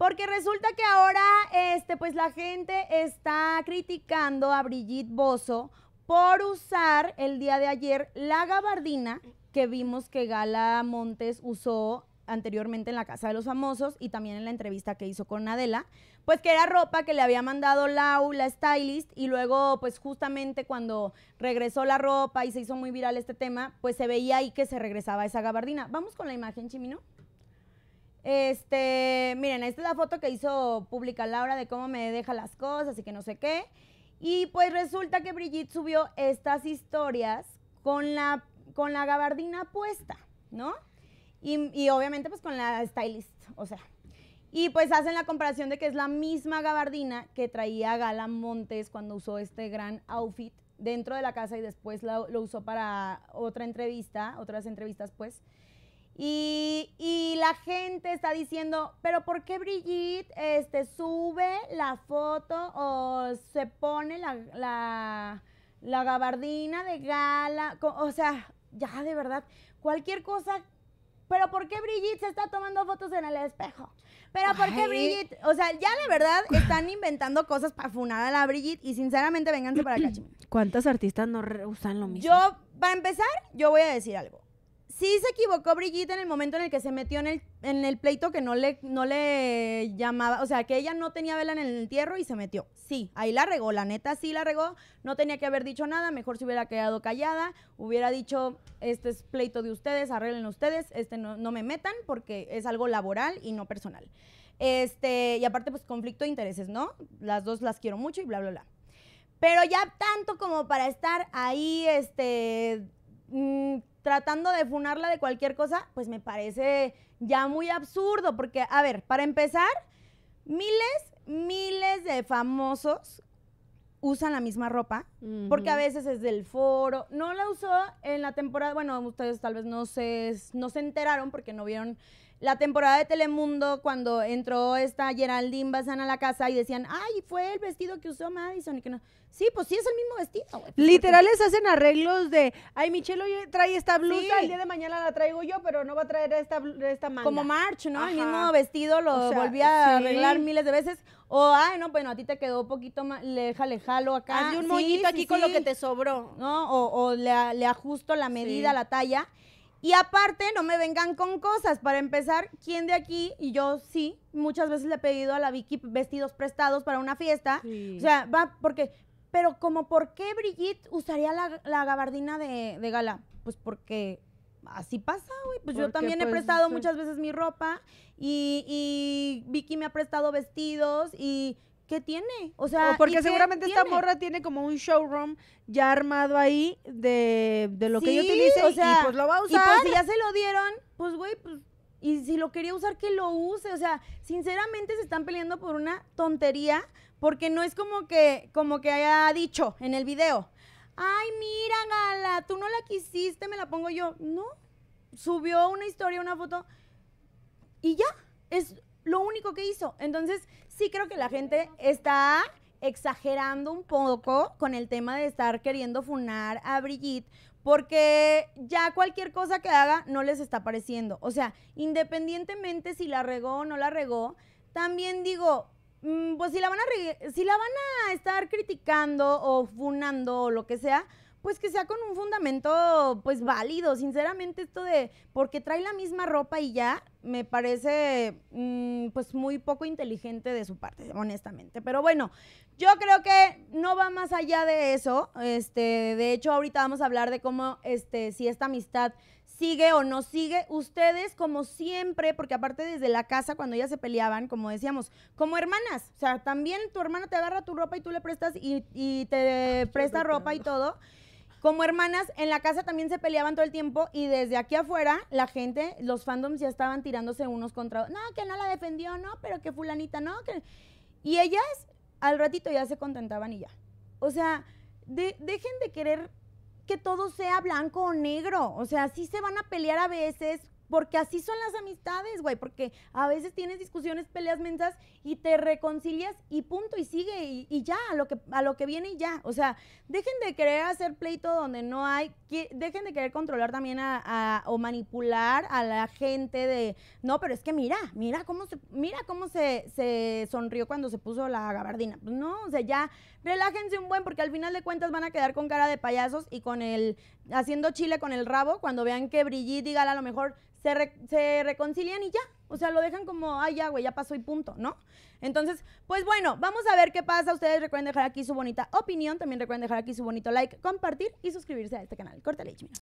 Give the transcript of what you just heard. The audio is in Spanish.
Porque resulta que ahora, este, pues la gente está criticando a Brigitte Bozo por usar el día de ayer la gabardina que vimos que Gala Montes usó anteriormente en la Casa de los Famosos y también en la entrevista que hizo con Adela, pues que era ropa que le había mandado Lau, la stylist, y luego pues justamente cuando regresó la ropa y se hizo muy viral este tema, pues se veía ahí que se regresaba esa gabardina. Vamos con la imagen, Chimino. Este, miren, esta es la foto que hizo pública Laura de cómo me deja las cosas y que no sé qué. Y pues resulta que Brigitte subió estas historias con la, con la gabardina puesta, ¿no? Y, obviamente pues con la stylist, o sea. Y pues hacen la comparación de que es la misma gabardina que traía Gala Montes cuando usó este gran outfit dentro de la casa y después lo usó para otra entrevista, otras entrevistas pues. Y, la gente está diciendo, pero ¿por qué Brigitte este, sube la foto o se pone la, gabardina de gala? O sea, ya de verdad, cualquier cosa pero ¿por qué Brigitte se está tomando fotos en el espejo? Pero ¿por qué Brigitte? O sea, ya de verdad están inventando cosas para funar a la Brigitte y sinceramente vénganse para acá, ¿Cuántas artistas no usan lo mismo? Yo, para empezar, yo voy a decir algo sí se equivocó Brigitte en el momento en el que se metió en el, en el pleito que no le, no le llamaba, o sea, que ella no tenía vela en el entierro y se metió. Sí, ahí la regó, la neta sí la regó, no tenía que haber dicho nada, mejor se hubiera quedado callada, hubiera dicho, este es pleito de ustedes, arreglen ustedes, este no, no me metan porque es algo laboral y no personal. Este, y aparte, pues conflicto de intereses, ¿no? Las dos las quiero mucho y bla, bla, bla. Pero ya tanto como para estar ahí, este, Mm, tratando de funarla de cualquier cosa, pues me parece ya muy absurdo, porque, a ver, para empezar, miles, miles de famosos usan la misma ropa, porque a veces es del foro. No la usó en la temporada, bueno, ustedes tal vez no se, no se enteraron porque no vieron la temporada de Telemundo, cuando entró esta Geraldine Bazán a la casa y decían, ay, fue el vestido que usó Madison y que no. Sí, pues sí es el mismo vestido. Literales hacen arreglos de, ay, Michelle hoy trae esta blusa, el día de mañana la traigo yo, pero no va a traer esta, esta manga. Como March, ¿no? El mismo vestido lo volví a arreglar miles de veces. O, ay, no, bueno, a ti te quedó un poquito más, le jalo acá. Hazle un aquí con lo que te sobró. No, o, le, ajusto la medida, la talla. Y aparte, no me vengan con cosas. Para empezar, ¿quién de aquí? Y yo sí, muchas veces le he pedido a la Vicky vestidos prestados para una fiesta. O sea, va, porque. Pero, como por qué Brigitte usaría la, gabardina de, gala? Pues porque así pasa, güey. Pues yo también he pues, prestado muchas veces mi ropa y, y Vicky me ha prestado vestidos y ¿qué tiene? O sea, porque seguramente esta morra tiene como un showroom ya armado ahí de, lo que yo utilice o sea, y pues lo va a usar. Y pues si ya se lo dieron, pues güey, pues, y si lo quería usar que lo use, o sea, sinceramente se están peleando por una tontería porque no es como que como que haya dicho en el video. Ay, mira, Gala, tú no la quisiste, me la pongo yo. No. Subió una historia, una foto y ya. Es lo único que hizo. Entonces, sí creo que la gente está exagerando un poco con el tema de estar queriendo funar a Brigitte porque ya cualquier cosa que haga no les está pareciendo. O sea, independientemente si la regó o no la regó, también digo, mm, pues si la van a, si la van a estar criticando o funando o lo que sea, pues que sea con un fundamento pues válido. Sinceramente esto de porque trae la misma ropa y ya me parece mm, pues muy poco inteligente de su parte, honestamente. Pero bueno, yo creo que no va más allá de eso. Este, de hecho ahorita vamos a hablar de cómo este si esta amistad sigue o no sigue. Ustedes, como siempre, porque aparte desde la casa, cuando ellas se peleaban, como decíamos, como hermanas, o sea, también tu hermana te agarra tu ropa y tú le prestas y te presta ropa y todo como hermanas, en la casa también se peleaban todo el tiempo y desde aquí afuera la gente, los fandoms ya estaban tirándose unos contra otros. No, que no la defendió, no, pero que fulanita, no. Que... Y ellas al ratito ya se contentaban y ya. O sea, dejen de querer que todo sea blanco o negro. O sea, sí se van a pelear a veces porque así son las amistades, güey, porque a veces tienes discusiones, peleas mensas y te reconcilias y punto, y sigue, y, ya, a lo, que, a lo que viene y ya. O sea, dejen de querer hacer pleito donde no hay, dejen de querer controlar también a, o manipular a la gente de, no, pero es que mira, mira cómo se, mira cómo se, sonrió cuando se puso la gabardina. Pues no, o sea, ya relájense un buen, porque al final de cuentas van a quedar con cara de payasos y con el haciendo chile con el rabo, cuando vean que Brigitte y Gala a lo mejor se, se reconcilian y ya. O sea, lo dejan como, ay, ya, güey, ya pasó y punto, ¿no? Entonces, pues bueno, vamos a ver qué pasa. Ustedes recuerden dejar aquí su bonita opinión. También recuerden dejar aquí su bonito like, compartir y suscribirse a este canal. Córtale, chimino.